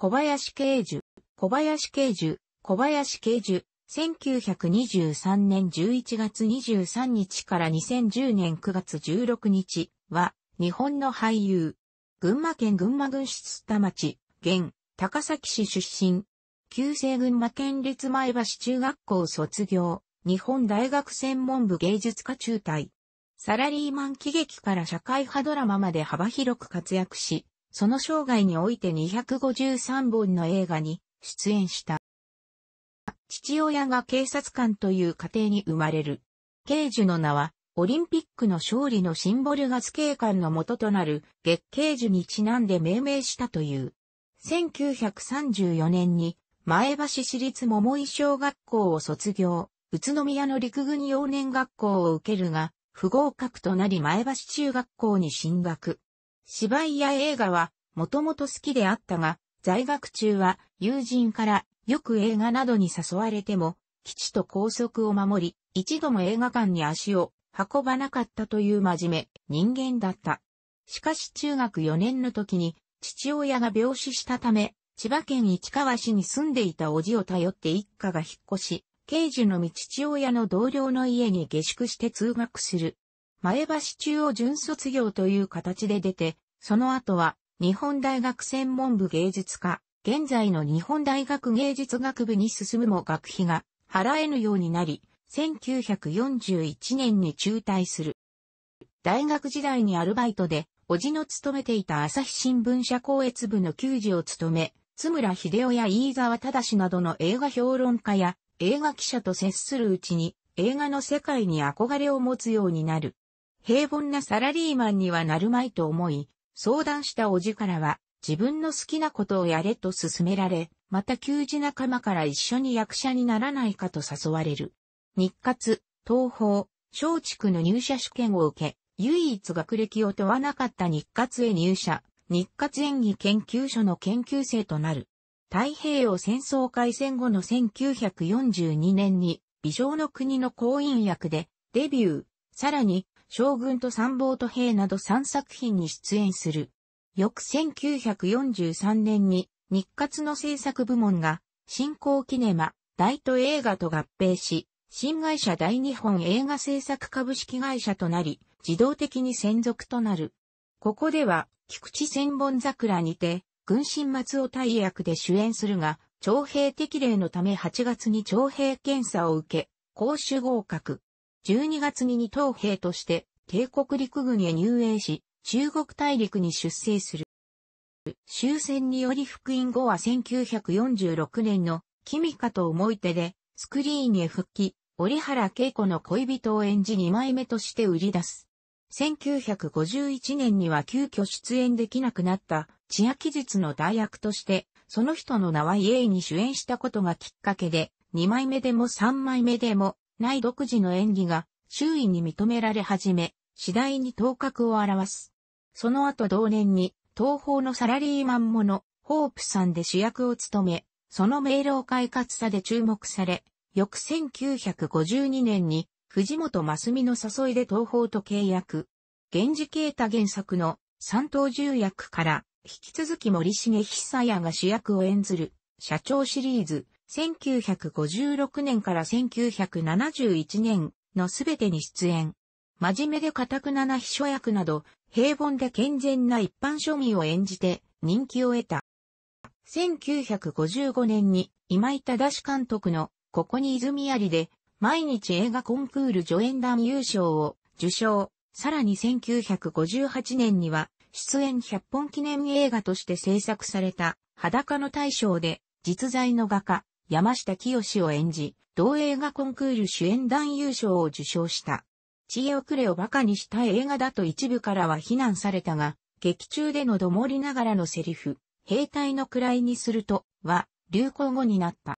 小林慶樹、小林慶樹、小林慶樹、1923年11月23日から2010年9月16日は、日本の俳優。群馬県群馬郡出田町、現、高崎市出身。旧制群馬県立前橋中学校卒業。日本大学専門部芸術科中退。サラリーマン喜劇から社会派ドラマまで幅広く活躍し、その生涯において253本の映画に出演した。父親が警察官という家庭に生まれる。刑事の名は、オリンピックの勝利のシンボルがス警官の元となる月刑事にちなんで命名したという。1934年に前橋市立桃井小学校を卒業、宇都宮の陸軍幼年学校を受けるが、不合格となり前橋中学校に進学。芝居や映画はもともと好きであったが、在学中は友人からよく映画などに誘われても、基地と校則を守り、一度も映画館に足を運ばなかったという真面目人間だった。しかし中学4年の時に父親が病死したため、千葉県市川市に住んでいた叔父を頼って一家が引っ越し、刑事のみ父親の同僚の家に下宿して通学する。前橋中央準卒業という形で出て、その後は、日本大学専門部芸術科、現在の日本大学芸術学部に進むも学費が払えぬようになり、1941年に中退する。大学時代にアルバイトで、おじの勤めていた朝日新聞社公越部の給仕を務め、津村秀夫や飯沢忠などの映画評論家や映画記者と接するうちに映画の世界に憧れを持つようになる。平凡なサラリーマンにはなるまいと思い、相談したおじからは、自分の好きなことをやれと勧められ、また給仕仲間から一緒に役者にならないかと誘われる。日活、東方、松竹の入社試験を受け、唯一学歴を問わなかった日活へ入社、日活演技研究所の研究生となる。太平洋戦争開戦後の1942年に、美少の国の公演役で、デビュー、さらに、将軍と参謀と兵など3作品に出演する。翌1943年に日活の制作部門が新興キネマ、大都映画と合併し、新会社大日本映画制作株式会社となり、自動的に専属となる。ここでは、菊池千本桜にて、軍神松尾大役で主演するが、徴兵適齢のため8月に徴兵検査を受け、公主合格。12月に二等兵として帝国陸軍へ入営し、中国大陸に出征する。終戦により復員後は1946年のキミカと思い手でスクリーンへ復帰、折原恵子の恋人を演じ2枚目として売り出す。1951年には急遽出演できなくなった千秋術の代役として、その人の名はイエイに主演したことがきっかけで、2枚目でも3枚目でもない独自の演技が周囲に認められ始め、次第に頭角を表す。その後同年に東方のサラリーマンものホープさんで主役を務め、その明朗快活さで注目され、翌1952年に藤本真澄の誘いで東方と契約。源氏啓太原作の三刀重役から引き続き森重久也が主役を演ずる社長シリーズ1956年から1971年のすべてに出演。真面目で堅くなな秘書役など、平凡で健全な一般庶民を演じて人気を得た。1955年に今井忠監督のここに泉ありで毎日映画コンクール助演団優勝を受賞。さらに1958年には出演100本記念映画として制作された裸の大賞で実在の画家山下清を演じ、同映画コンクール主演男優賞を受賞した。知恵遅れを馬鹿にした映画だと一部からは非難されたが、劇中でのどもりながらのセリフ、兵隊の位にすると、は、流行語になった。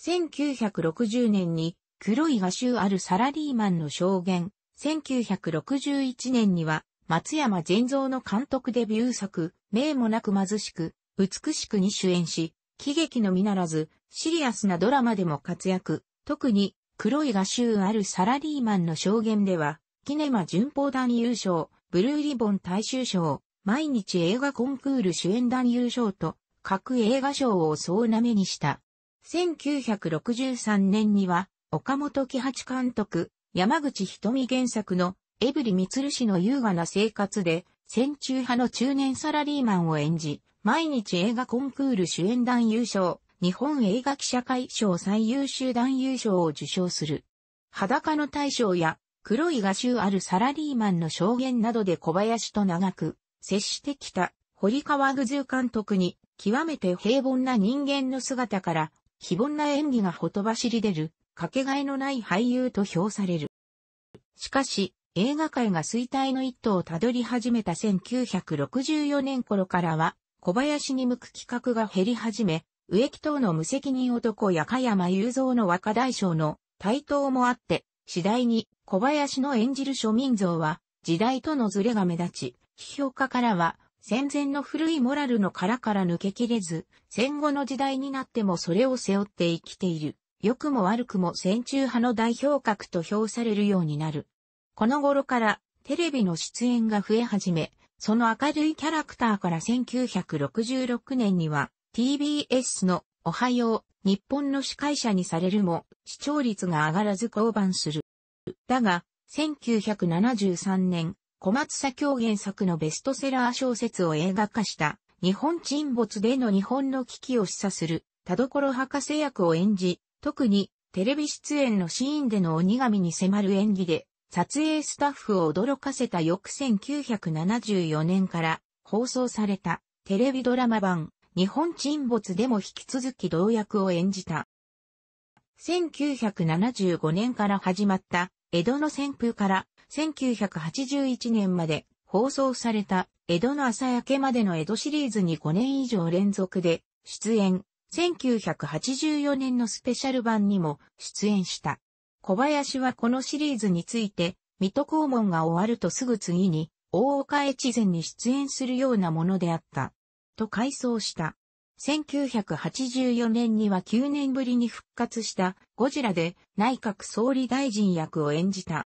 1960年に、黒い画集あるサラリーマンの証言、1961年には、松山善造の監督デビュー作、名もなく貧しく、美しくに主演し、喜劇のみならず、シリアスなドラマでも活躍、特に、黒い画集あるサラリーマンの証言では、キネマ巡報団優勝、ブルーリボン大衆賞、毎日映画コンクール主演団優勝と、各映画賞を総なめにした。1963年には、岡本喜八監督、山口瞳原作の、エブリ・ミツル氏の優雅な生活で、戦中派の中年サラリーマンを演じ、毎日映画コンクール主演団優勝、日本映画記者会賞最優秀男優賞を受賞する。裸の大将や黒い画集あるサラリーマンの証言などで小林と長く接してきた堀川具ズ監督に極めて平凡な人間の姿から非凡な演技がほとばしり出るかけがえのない俳優と評される。しかし、映画界が衰退の一途をたどり始めた1964年頃からは、小林に向く企画が減り始め、植木等の無責任男や加山雄三の若大将の台頭もあって、次第に小林の演じる庶民像は時代とのズレが目立ち、批評家からは戦前の古いモラルの殻から抜けきれず、戦後の時代になってもそれを背負って生きている。良くも悪くも戦中派の代表格と評されるようになる。この頃からテレビの出演が増え始め、その明るいキャラクターから1966年には TBS のおはよう日本の司会者にされるも視聴率が上がらず降板する。だが、1973年、小松左京原作のベストセラー小説を映画化した日本沈没での日本の危機を示唆する田所博士役を演じ、特にテレビ出演のシーンでの鬼神に迫る演技で撮影スタッフを驚かせた翌1974年から放送されたテレビドラマ版日本沈没でも引き続き同役を演じた。1975年から始まった江戸の旋風から1981年まで放送された江戸の朝焼けまでの江戸シリーズに5年以上連続で出演、1984年のスペシャル版にも出演した。小林はこのシリーズについて、水戸黄門が終わるとすぐ次に、大岡越前に出演するようなものであった。と改装した。1984年には9年ぶりに復活したゴジラで内閣総理大臣役を演じた。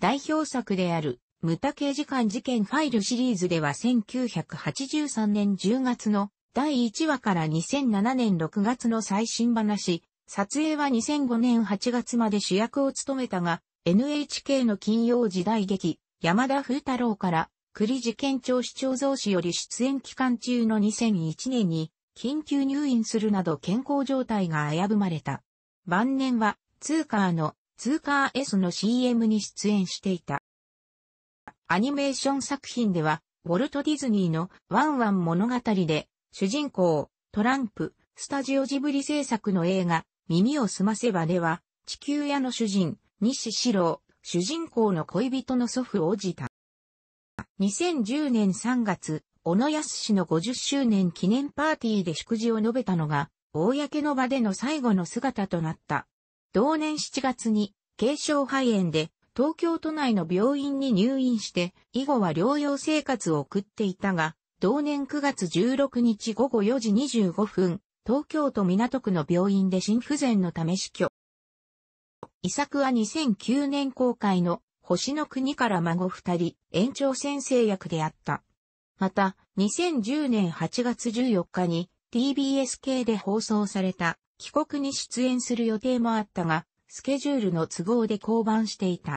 代表作である無駄刑事官事件ファイルシリーズでは1983年10月の第1話から2007年6月の最新話、撮影は2005年8月まで主役を務めたが、NHK の金曜時代劇、山田風太郎から栗事件庁市長増市より出演期間中の2001年に緊急入院するなど健康状態が危ぶまれた。晩年はツーカーのツーカー S の CM に出演していた。アニメーション作品では、ウォルト・ディズニーのワンワン物語で、主人公、トランプ、スタジオジブリ制作の映画、耳をすませばでは、地球屋の主人、西四郎、主人公の恋人の祖父王じた。2010年3月、小野康氏の50周年記念パーティーで祝辞を述べたのが、公の場での最後の姿となった。同年7月に、軽症肺炎で、東京都内の病院に入院して、以後は療養生活を送っていたが、同年9月16日午後4時25分、東京都港区の病院で心不全のため死去。遺作は2009年公開の星の国から孫二人、園長先生役であった。また、2010年8月14日に TBS 系で放送された帰国に出演する予定もあったが、スケジュールの都合で降板していた。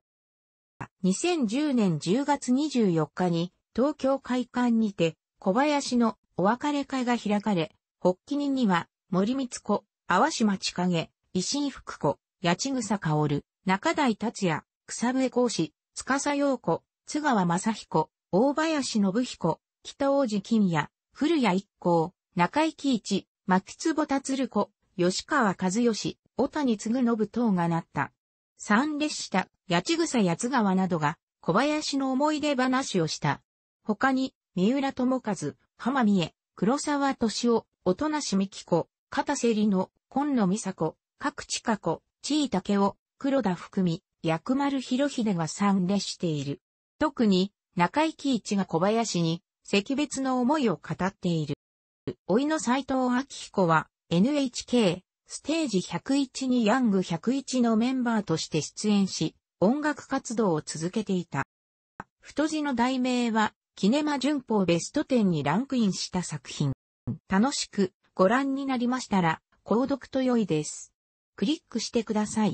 2010年10月24日に東京会館にて小林のお別れ会が開かれ、発起人には森光子、淡島千景、石井福子、八千草薫、中台達也、草笛講師、司陽子、津川正彦、大林信彦、北王子金也、古谷一行、中井貴一、牧坪達子、吉川和義、小谷継信等がなった。三列した八千草八川などが小林の思い出話をした。他に、三浦智和、浜美恵、黒沢敏夫、音無美紀子、片瀬里の、今野美佐子、各地加子、地井武夫、黒田福美、薬丸博秀が参列している。特に、中井貴一が小林に、惜別の思いを語っている。老いの斎藤明彦は、NHK、ステージ101にヤング101のメンバーとして出演し、音楽活動を続けていた。太字の題名は、キネマ旬報ベスト10にランクインした作品。楽しくご覧になりましたら、購読と良いです。クリックしてください。